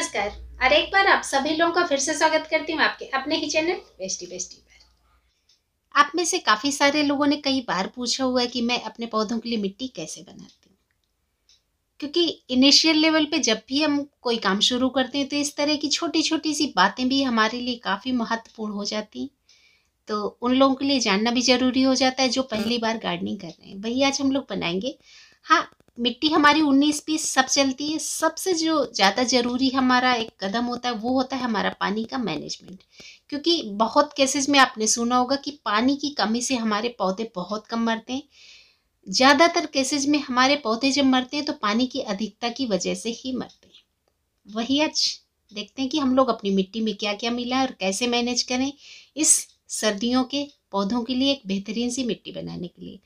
नमस्कार और एक बार आप सभी लोगों का फिर से स्वागत करती हूँ आपके अपने ही चैनल बेस्टी बेस्टी पर आप में से काफ़ी सारे लोगों ने कई बार पूछा हुआ है कि मैं अपने पौधों के लिए मिट्टी कैसे बनाती हूँ क्योंकि इनिशियल लेवल पे जब भी हम कोई काम शुरू करते हैं तो इस तरह की छोटी छोटी सी बातें भी हमारे लिए काफ़ी महत्वपूर्ण हो जाती तो उन लोगों के लिए जानना भी ज़रूरी हो जाता है जो पहली बार गार्डनिंग कर रहे हैं वही आज हम लोग बनाएंगे हाँ मिट्टी हमारी उन्नीस पीस सब चलती है सबसे जो ज़्यादा ज़रूरी हमारा एक कदम होता है वो होता है हमारा पानी का मैनेजमेंट क्योंकि बहुत केसेस में आपने सुना होगा कि पानी की कमी से हमारे पौधे बहुत कम मरते हैं ज़्यादातर केसेस में हमारे पौधे जब मरते हैं तो पानी की अधिकता की वजह से ही मरते हैं वही आज देखते हैं कि हम लोग अपनी मिट्टी में क्या क्या मिला और कैसे मैनेज करें इस सर्दियों के पौधों के लिए एक बेहतरीन सी मिट्टी बनाने के लिए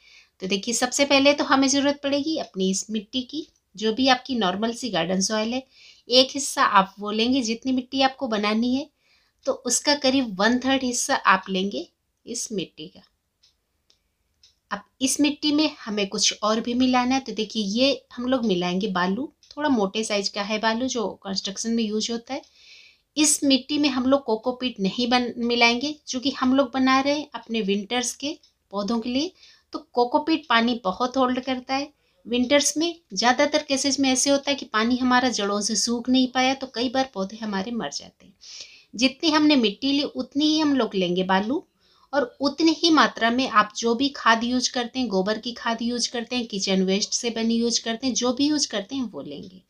तो देखिए सबसे पहले तो हमें ज़रूरत पड़ेगी अपनी इस मिट्टी की जो भी आपकी नॉर्मल सी गार्डन सॉइल है एक हिस्सा आप वो लेंगे जितनी मिट्टी आपको बनानी है तो उसका करीब वन थर्ड हिस्सा आप लेंगे इस मिट्टी का अब इस मिट्टी में हमें कुछ और भी मिलाना है तो देखिए ये हम लोग मिलाएंगे बालू थोड़ा मोटे साइज का है बालू जो कंस्ट्रक्शन में यूज होता है इस मिट्टी में हम लोग कोकोपीट नहीं बन मिलाएंगे क्योंकि हम लोग बना रहे हैं अपने विंटर्स के पौधों के लिए तो कोकोपीट पानी बहुत होल्ड करता है विंटर्स में ज़्यादातर केसेस में ऐसे होता है कि पानी हमारा जड़ों से सूख नहीं पाया तो कई बार पौधे हमारे मर जाते हैं जितनी हमने मिट्टी ली उतनी ही हम लोग लेंगे बालू और उतनी ही मात्रा में आप जो भी खाद यूज करते हैं गोबर की खाद यूज करते हैं किचन वेस्ट से बनी यूज करते हैं जो भी यूज करते हैं वो लेंगे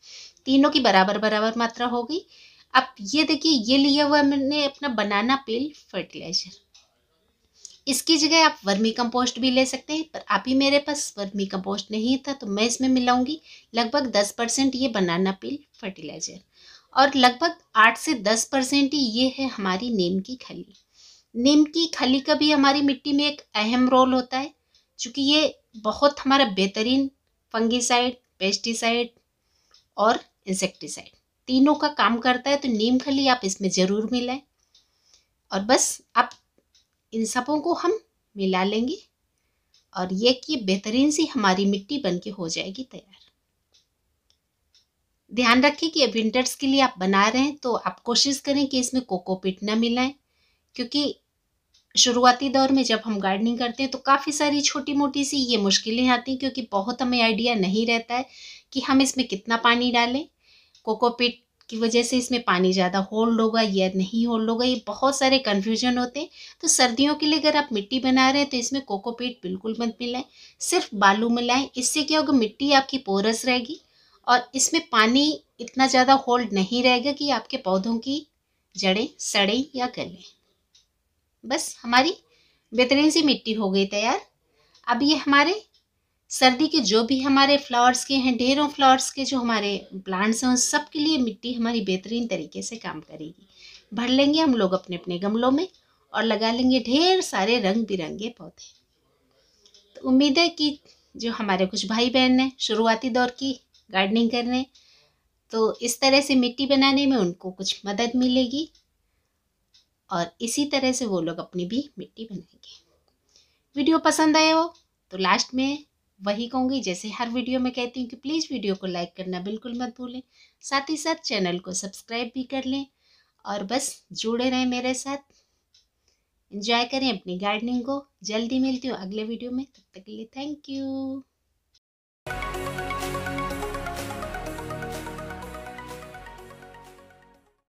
तीनों की बराबर बराबर मात्रा हो गई अब ये देखिए ये लिया हुआ मैंने अपना बनाना पेल फर्टिलाइजर इसकी जगह आप वर्मी कंपोस्ट भी ले सकते हैं पर अभी मेरे पास वर्मी कंपोस्ट नहीं था तो मैं इसमें मिलाऊंगी लगभग दस परसेंट ये बनाना पील फर्टिलाइजर और लगभग आठ से दस परसेंट ही ये है हमारी नीम की खली नीम की खली का भी हमारी मिट्टी में एक अहम रोल होता है क्योंकि ये बहुत हमारा बेहतरीन फंगिसाइड पेस्टिसाइड और इंसेक्टिसाइड तीनों का काम करता है तो नीम खली आप इसमें ज़रूर मिलाएं और बस आप इन सबों को हम मिला लेंगे और ये कि बेहतरीन सी हमारी मिट्टी बन के हो जाएगी तैयार ध्यान रखें कि विंटर्स के लिए आप बना रहे हैं तो आप कोशिश करें कि इसमें कोकोपीट ना मिलाएं क्योंकि शुरुआती दौर में जब हम गार्डनिंग करते हैं तो काफ़ी सारी छोटी मोटी सी ये मुश्किलें आती हैं क्योंकि बहुत हमें आइडिया नहीं रहता है कि हम इसमें कितना पानी डालें कोकोपीट की वजह से इसमें पानी ज़्यादा होल्ड होगा या नहीं होल्ड होगा ये बहुत सारे कन्फ्यूजन होते हैं तो सर्दियों के लिए अगर आप मिट्टी बना रहे हैं तो इसमें कोकोपीट बिल्कुल मत मिलाएं सिर्फ बालू मिलाएं इससे क्या होगा मिट्टी आपकी पोरस रहेगी और इसमें पानी इतना ज़्यादा होल्ड नहीं रहेगा कि आपके पौधों की जड़ें सड़ें या गलें बस हमारी बेहतरीन सी मिट्टी हो गई तैयार अब ये हमारे सर्दी के जो भी हमारे फ्लावर्स के हैं ढेरों फ्लावर्स के जो हमारे प्लांट्स हैं उन सब के लिए मिट्टी हमारी बेहतरीन तरीके से काम करेगी भर लेंगे हम लोग अपने अपने गमलों में और लगा लेंगे ढेर सारे रंग बिरंगे पौधे तो उम्मीद है कि जो हमारे कुछ भाई बहन हैं शुरुआती दौर की गार्डनिंग करने तो इस तरह से मिट्टी बनाने में उनको कुछ मदद मिलेगी और इसी तरह से वो लोग अपनी भी मिट्टी बनाएंगे वीडियो पसंद आए हो तो लास्ट में वही कहूँगी जैसे हर वीडियो में कहती हूँ कि प्लीज़ वीडियो को लाइक करना बिल्कुल मत भूलें साथ ही साथ चैनल को सब्सक्राइब भी कर लें और बस जुड़े रहें मेरे साथ इंजॉय करें अपनी गार्डनिंग को जल्दी मिलती हूँ अगले वीडियो में तब तक के लिए थैंक यू